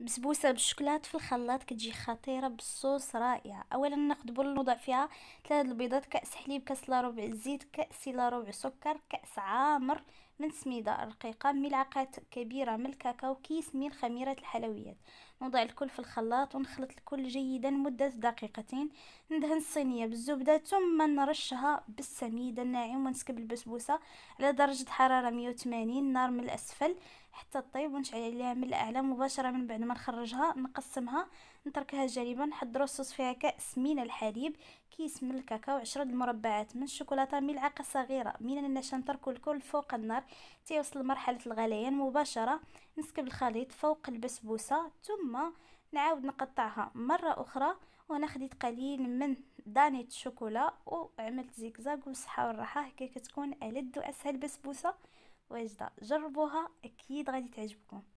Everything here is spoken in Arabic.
بسبوسه بالشوكولات في الخلاط كتجي خطيره بالصوص رائعه اولا ناخذ بول نوضع فيها ثلاثه البيضات كاس حليب كاس لا ربع زيت كاس لا ربع سكر كاس عامر من سميدة رقيقة ملعقة كبيرة من الكاكاو كيس من خميرة الحلويات نوضع الكل في الخلاط ونخلط الكل جيدا مدة دقيقتين ندهن الصينية بالزبدة ثم نرشها بالسميد الناعم ونسكب البسبوسة على درجة حرارة 180 نار من الأسفل حتى تطيب ونشعل عليها من الأعلى مباشرة من بعد ما نخرجها نقسمها نتركها جانبا نحضروا الصوص فيها كأس من الحليب كيس من الكاكاو عشرة المربعات من الشوكولاتة ملعقة صغيرة من النشا نتركو الكل فوق النار تيوصل لمرحله الغليان مباشره نسكب الخليط فوق البسبوسه ثم نعاود نقطعها مره اخرى وانا خديت قليل من دانية الشوكولا وعملت زيكزاك وصحه والراحه هكا كتكون الذ واسهل بسبوسه واجده جربوها اكيد غادي تعجبكم